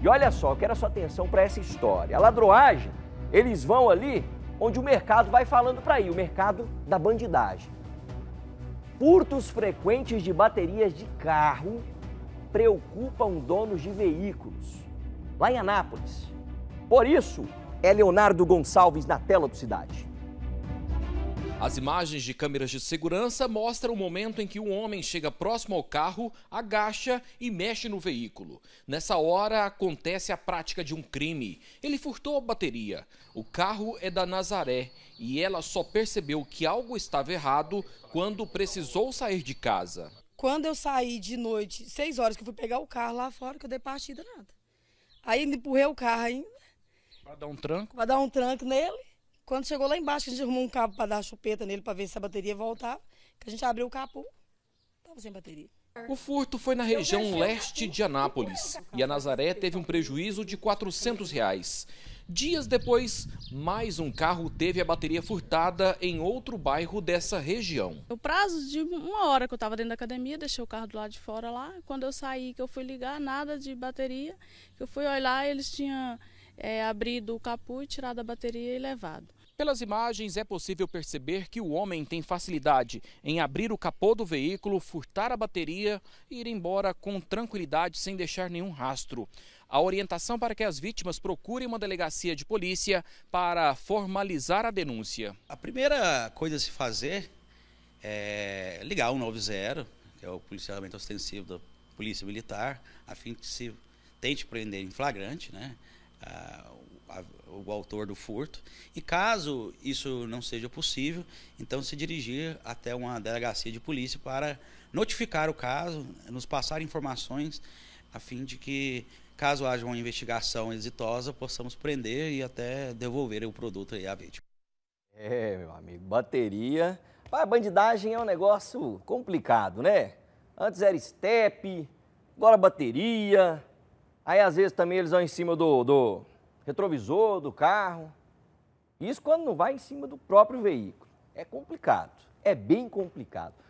E olha só, eu quero a sua atenção para essa história. A ladroagem, eles vão ali onde o mercado vai falando para ir, o mercado da bandidagem. Furtos frequentes de baterias de carro preocupam donos de veículos, lá em Anápolis. Por isso, é Leonardo Gonçalves na tela do Cidade. As imagens de câmeras de segurança mostram o momento em que um homem chega próximo ao carro, agacha e mexe no veículo. Nessa hora acontece a prática de um crime. Ele furtou a bateria. O carro é da Nazaré e ela só percebeu que algo estava errado quando precisou sair de casa. Quando eu saí de noite, seis horas que eu fui pegar o carro lá fora, que eu dei partida nada. Aí empurrei o carro ainda. Né? Pra dar um tranco? Pra dar um tranco nele. Quando chegou lá embaixo, a gente arrumou um cabo para dar chupeta nele para ver se a bateria voltava. Que a gente abriu o capô, tava sem bateria. O furto foi na região leste de Anápolis e a Nazaré teve um prejuízo de 400 reais. Dias depois, mais um carro teve a bateria furtada em outro bairro dessa região. O prazo de uma hora que eu estava dentro da academia, deixei o carro do lado de fora lá. Quando eu saí, que eu fui ligar, nada de bateria. Eu fui olhar, eles tinham é, abrido o capô e tirado a bateria e levado. Pelas imagens é possível perceber que o homem tem facilidade em abrir o capô do veículo, furtar a bateria e ir embora com tranquilidade sem deixar nenhum rastro. A orientação para que as vítimas procurem uma delegacia de polícia para formalizar a denúncia. A primeira coisa a se fazer é ligar o 90, que é o policiamento ostensivo da Polícia Militar, a fim de se tente prender em flagrante, né? o autor do furto. E caso isso não seja possível, então se dirigir até uma delegacia de polícia para notificar o caso, nos passar informações a fim de que caso haja uma investigação exitosa, possamos prender e até devolver o produto à vítima. É, meu amigo, bateria. A bandidagem é um negócio complicado, né? Antes era estepe, agora bateria, Aí, às vezes, também eles vão em cima do, do retrovisor, do carro. Isso quando não vai em cima do próprio veículo. É complicado, é bem complicado.